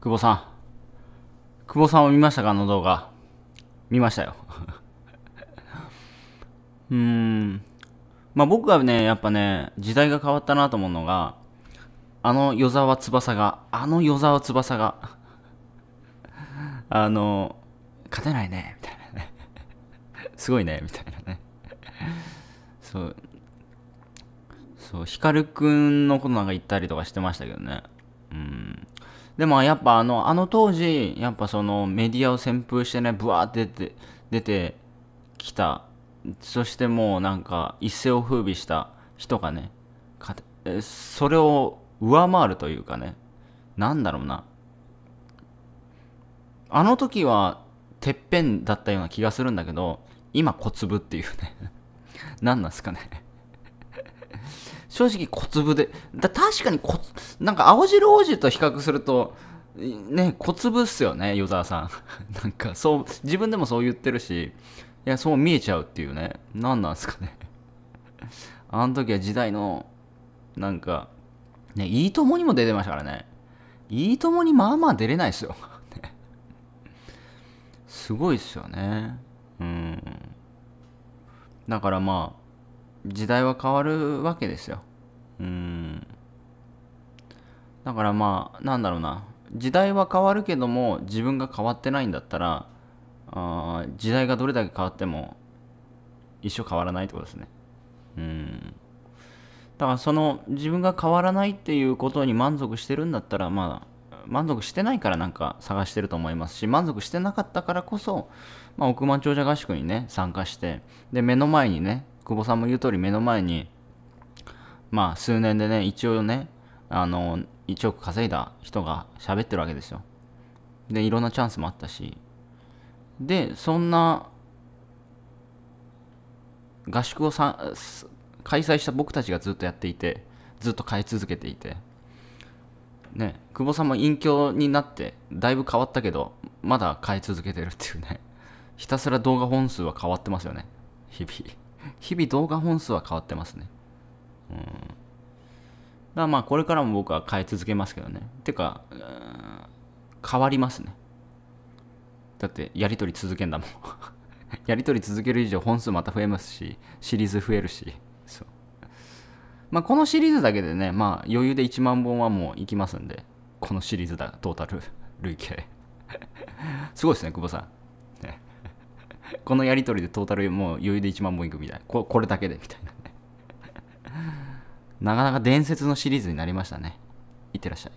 久保さん。久保さんを見ましたかあの動画。見ましたよ。うーん。まあ僕はね、やっぱね、時代が変わったなと思うのが、あの与沢翼が、あの与沢翼が、あの、勝てないね、みたいなね。すごいね、みたいなね。そう。そう、光くんのことなんか言ったりとかしてましたけどね。でもやっぱあの、あの当時、やっぱそのメディアを旋風してね、ブワーって出て、出てきた。そしてもうなんか一世を風靡した人がね、それを上回るというかね、なんだろうな。あの時はてっぺんだったような気がするんだけど、今小粒っていうね。何 なんすかね正直小粒で、だ確かにこ、なんか青汁王子と比較すると、ね、小粒っすよね、与沢さん。なんかそう、自分でもそう言ってるし、いや、そう見えちゃうっていうね、何なんすかね。あの時は時代の、なんか、ね、いいともにも出てましたからね。いいともにまあまあ出れないっすよ。すごいっすよね。うん。だからまあ、時代は変わるわけですようんだからまあなんだろうな時代は変わるけども自分が変わってないんだったらあ時代がどれだけ変わっても一生変わらないってことですねうんだからその自分が変わらないっていうことに満足してるんだったらまあ満足してないからなんか探してると思いますし満足してなかったからこそ、まあ、億万長者合宿にね参加してで目の前にね久保さんも言う通り目の前にまあ数年でね一応ねあの1億稼いだ人が喋ってるわけですよでいろんなチャンスもあったしでそんな合宿をさ開催した僕たちがずっとやっていてずっと変え続けていてね久保さんも隠居になってだいぶ変わったけどまだ変え続けてるっていうねひたすら動画本数は変わってますよね日々日々動画本数は変わってますね。うん。だからまあこれからも僕は変え続けますけどね。てか、うん、変わりますね。だってやりとり続けんだもん やりとり続ける以上本数また増えますし、シリーズ増えるし。そう。まあこのシリーズだけでね、まあ余裕で1万本はもういきますんで、このシリーズだ、トータル、累計。すごいですね、久保さん。このやり取りでトータルもう余裕で1万本いくみたいなここれだけでみたいな なかなか伝説のシリーズになりましたねいってらっしゃい